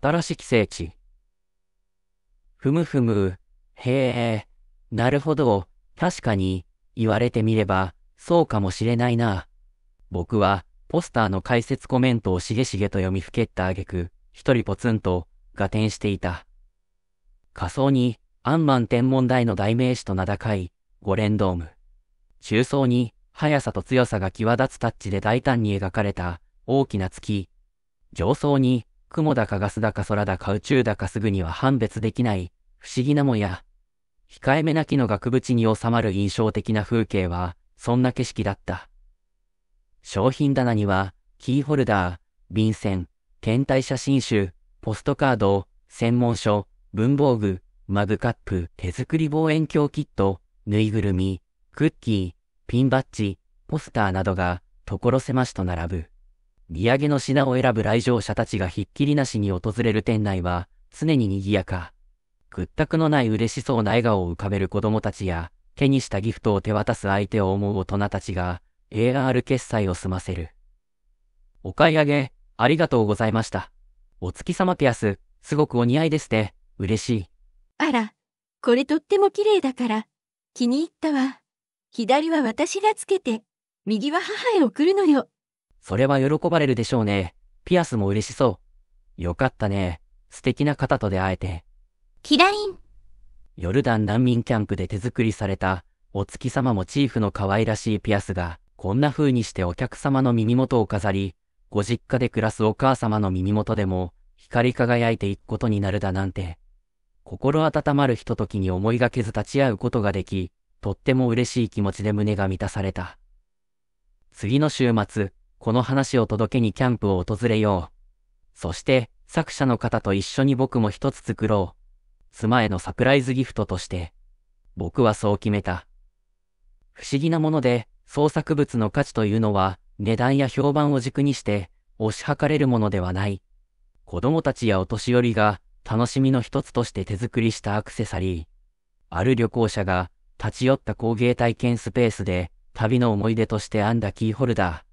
新しい寄地。ふむふむ、へえ、なるほど、確かに、言われてみれば、そうかもしれないな。僕は、ポスターの解説コメントをしげしげと読みふけった挙句、一人ぽつんと、合点していた。仮想に、アンマン天文台の代名詞と名高い、ゴレンドーム。中層に、速さと強さが際立つタッチで大胆に描かれた、大きな月。上層に、雲だかガスだか空だか宇宙だかすぐには判別できない、不思議なもや、控えめな木の額縁に収まる印象的な風景は、そんな景色だった。商品棚には、キーホルダー、便箋、天体写真集、ポストカード、専門書、文房具、マグカップ、手作り望遠鏡キット、ぬいぐるみ、クッキー、ピンバッジ、ポスターなどが、所狭しと並ぶ。利上げの品を選ぶ来場者たちがひっきりなしに訪れる店内は、常に賑やか。屈託のない嬉しそうな笑顔を浮かべる子供たちや、手にしたギフトを手渡す相手を思う大人たちが、AR 決済を済ませる。お買い上げ、ありがとうございました。お月様ピアス、すごくお似合いですね。嬉しい。あら、これとっても綺麗だから、気に入ったわ。左は私がつけて、右は母へ送るのよ。それは喜ばれるでしょうね。ピアスも嬉しそう。よかったね。素敵な方と出会えて。キラリン。ヨルダン難民キャンプで手作りされた、お月様モチーフの可愛らしいピアスが、こんな風にしてお客様の耳元を飾り、ご実家で暮らすお母様の耳元でも、光り輝いていくことになるだなんて。心温まるひとときに思いがけず立ち会うことができ、とっても嬉しい気持ちで胸が満たされた。次の週末、この話を届けにキャンプを訪れよう。そして、作者の方と一緒に僕も一つ作ろう。妻へのサプライズギフトとして。僕はそう決めた。不思議なもので、創作物の価値というのは、値段や評判を軸にして、推し量れるものではない。子供たちやお年寄りが、楽しみの一つとして手作りしたアクセサリー。ある旅行者が、立ち寄った工芸体験スペースで、旅の思い出として編んだキーホルダー。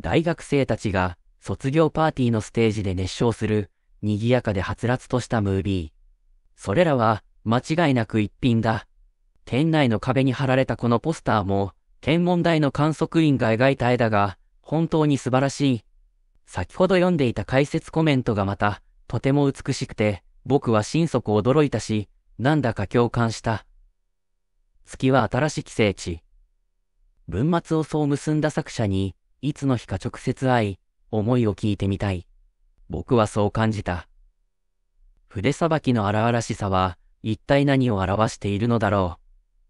大学生たちが卒業パーティーのステージで熱唱する、賑やかではつらつとしたムービー。それらは、間違いなく一品だ。店内の壁に貼られたこのポスターも、天文台の観測員が描いた絵だが、本当に素晴らしい。先ほど読んでいた解説コメントがまた、とても美しくて、僕は心底驚いたし、なんだか共感した。月は新しき聖地。文末をそう結んだ作者に、いつの日か直接会い、思いを聞いてみたい。僕はそう感じた。筆さばきの荒々しさは、一体何を表しているのだろ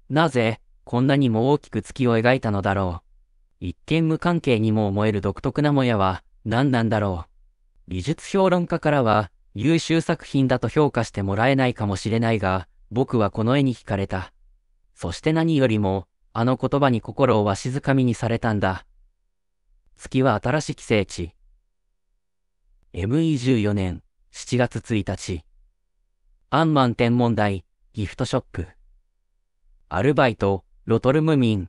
う。なぜ、こんなにも大きく月を描いたのだろう。一見無関係にも思える独特なもやは、何なんだろう。美術評論家からは、優秀作品だと評価してもらえないかもしれないが、僕はこの絵に惹かれた。そして何よりも、あの言葉に心をわしづかみにされたんだ。月は新しき聖地。ME14 年7月1日。アンマン天文台ギフトショップ。アルバイト、ロトルムミン。